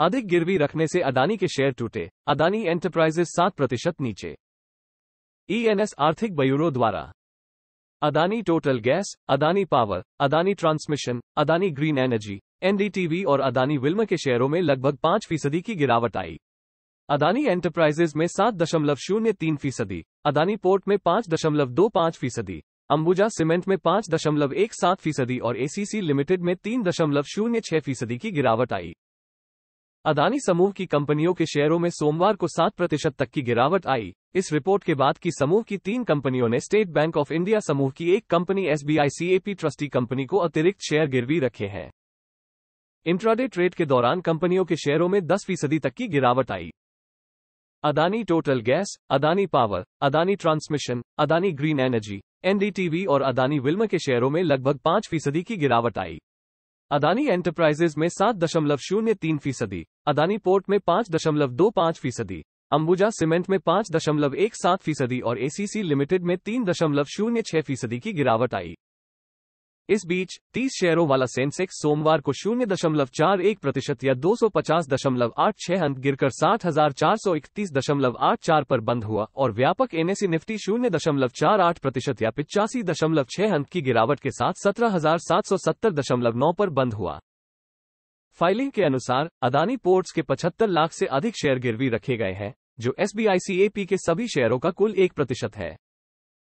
अधिक गिरवी रखने से अदानी के शेयर टूटे अदानी एंटरप्राइजेस सात प्रतिशत नीचे ईएनएस e आर्थिक ब्यूरो द्वारा Adani total gas Adani power Adani transmission Adani green energy NDTV और अदानी विल्म के शेयरों में लगभग पांच फीसदी की गिरावट आई अदानी एंटरप्राइजेज में सात दशमलव शून्य तीन फीसदी अदानी पोर्ट में पांच दशमलव दो पांच फीसदी अंबुजा सीमेंट में पांच दशमलव एक सात फीसदी और एसीसी लिमिटेड में तीन दशमलव शून्य छह फीसदी की गिरावट आई अदानी समूह की कंपनियों के शेयरों में सोमवार को सात प्रतिशत तक की गिरावट आई इस रिपोर्ट के बाद की समूह की तीन कंपनियों ने स्टेट बैंक ऑफ इंडिया समूह की एक company S B trustee company को अतिरिक्त शेयर गिरवी रखे हैं इंट्राडे ट्रेड के दौरान कंपनियों के शेयरों में दस फीसदी तक की गिरावट आई Adani total gas Adani power Adani transmission Adani green energy NDTV और अदानी विल्म के शेयरों में लगभग पांच फीसदी की गिरावट आई अदानी एंटरप्राइजेज में सात दशमलव शून्य तीन फीसदी अदानी पोर्ट में पाँच दशमलव दो पाँच फीसदी अंबुजा सीमेंट में पाँच दशमलव एक सात फीसदी और एसीसी लिमिटेड में तीन दशमलव शून्य छह फीसदी की गिरावट आई इस बीच 30 शेयरों वाला सेंसेक्स सोमवार को शून्य दशमलव चार एक प्रतिशत या दो सौ पचास दशमलव आठ छह अंक कर सात हजार चार सौ इकतीस दशमलव आठ चार पर बंद हुआ और व्यापक सी निफ्टी शून्य दशमलव चार आठ प्रतिशत या पिचासी दशमलव छह अंक की गिरावट के साथ सत्रह हजार सात सौ सत्तर दशमलव नौ पर बंद हुआ फाइलिंग के अनुसार अदानी पोर्ट्स के पचहत्तर लाख से अधिक शेयर गिरवी रखे गए हैं जो एस बी के सभी शेयरों का कुल एक प्रतिशत है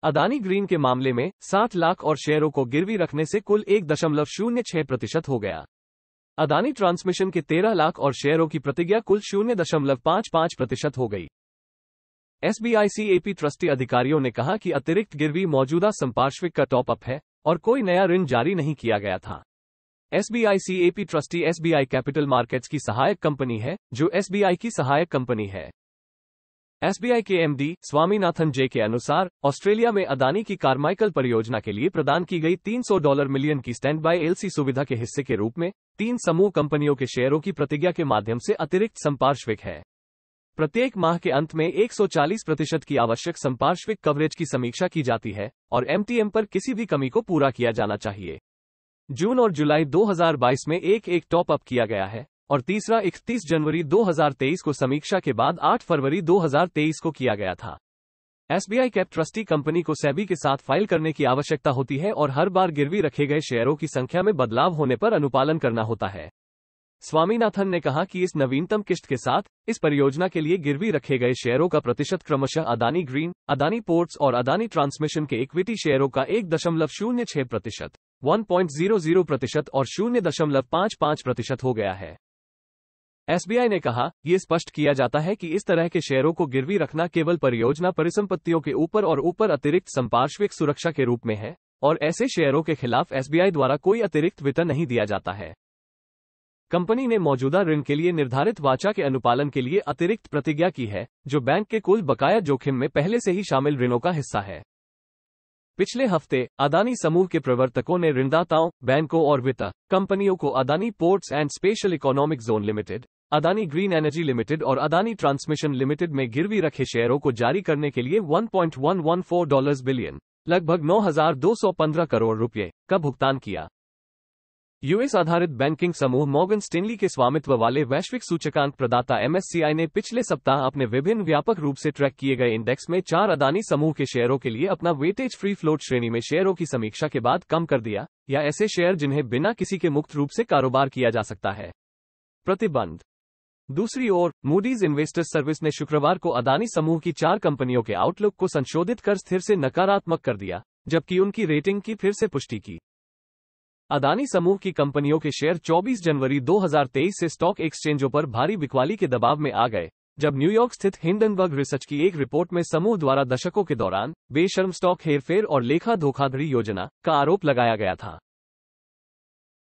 अदानी ग्रीन के मामले में 60 लाख और शेयरों को गिरवी रखने से कुल एक दशमलव शून्य छह प्रतिशत हो गया अदानी ट्रांसमिशन के 13 लाख और शेयरों की प्रतिज्ञा कुल शून्य दशमलव पांच पांच प्रतिशत हो गई एस बी ट्रस्टी अधिकारियों ने कहा कि अतिरिक्त गिरवी मौजूदा संपार्श्विक का टॉपअप है और कोई नया ऋण जारी नहीं किया गया था S B trustee S capital markets की सहायक कंपनी है जो एस की सहायक कंपनी है एसबीआई के एमडी स्वामीनाथन जे के अनुसार ऑस्ट्रेलिया में अदानी की कार्माइकल परियोजना के लिए प्रदान की गई 300 डॉलर मिलियन की स्टैंड बाई एलसी सुविधा के हिस्से के रूप में तीन समूह कंपनियों के शेयरों की प्रतिज्ञा के माध्यम से अतिरिक्त संपार्श्विक है प्रत्येक माह के अंत में 140 प्रतिशत की आवश्यक संपार्श्विक कवरेज की समीक्षा की जाती है और एमटीएम पर किसी भी कमी को पूरा किया जाना चाहिए जून और जुलाई 2022 में एक एक टॉप अप किया गया है और तीसरा 31 जनवरी 2023 को समीक्षा के बाद 8 फरवरी 2023 को किया गया था एसबीआई कैप ट्रस्टी कंपनी को सेबी के साथ फाइल करने की आवश्यकता होती है और हर बार गिरवी रखे गए शेयरों की संख्या में बदलाव होने पर अनुपालन करना होता है स्वामीनाथन ने कहा कि इस नवीनतम किश्त के साथ इस परियोजना के लिए गिरवी रखे गए शेयरों का प्रतिशत क्रमशः अदानी ग्रीन अदानी पोर्ट्स और अदानी ट्रांसमिशन के इक्विटी शेयरों का एक दशमलव शून्य छह प्रतिशत वन पॉइंट जीरो जीरो प्रतिशत और शून्य दशमलव पाँच पाँच प्रतिशत हो गया है एसबीआई ने कहा ये स्पष्ट किया जाता है कि इस तरह के शेयरों को गिरवी रखना केवल परियोजना परिसंपत्तियों के ऊपर और ऊपर अतिरिक्त संपार्श्विक सुरक्षा के रूप में है और ऐसे शेयरों के खिलाफ एसबीआई द्वारा कोई अतिरिक्त वित्त नहीं दिया जाता है कंपनी ने मौजूदा ऋण के लिए निर्धारित वाचा के अनुपालन के लिए अतिरिक्त प्रतिज्ञा की है जो बैंक के कुल बकाया जोखिम में पहले से ही शामिल ऋणों का हिस्सा है पिछले हफ्ते अदानी समूह के प्रवर्तकों ने ऋणदाताओं बैंकों और वित्त कंपनियों को Adani ports and special economic zone limited Adani green energy limited और अदानी ट्रांसमिशन लिमिटेड में गिरवी रखे शेयरों को जारी करने के लिए 1.114 डॉलर बिलियन लगभग 9,215 करोड़ रुपए का भुगतान किया यूएस आधारित बैंकिंग समूह मॉगन स्टेनली के स्वामित्व वाले वैश्विक सूचकांक प्रदाता एमएससीआई ने पिछले सप्ताह अपने विभिन्न व्यापक रूप से ट्रैक किए गए इंडेक्स में चार अदानी समूह के शेयरों के लिए अपना वेटेज फ्री फ्लोट श्रेणी में शेयरों की समीक्षा के बाद कम कर दिया या ऐसे शेयर जिन्हें बिना किसी के मुक्त रूप से कारोबार किया जा सकता है प्रतिबंध दूसरी ओर मूडीज इन्वेस्टर्स सर्विस ने शुक्रवार को अदानी समूह की चार कंपनियों के आउटलुक को संशोधित कर स्थिर से नकारात्मक कर दिया जबकि उनकी रेटिंग की फिर से पुष्टि की अदानी समूह की कंपनियों के शेयर 24 जनवरी 2023 से स्टॉक एक्सचेंजों पर भारी बिकवाली के दबाव में आ गए जब न्यूयॉर्क स्थित हिंडनबर्ग रिसर्च की एक रिपोर्ट में समूह द्वारा दशकों के दौरान बेशर्म स्टॉक हेरफेर और लेखा धोखाधड़ी योजना का आरोप लगाया गया था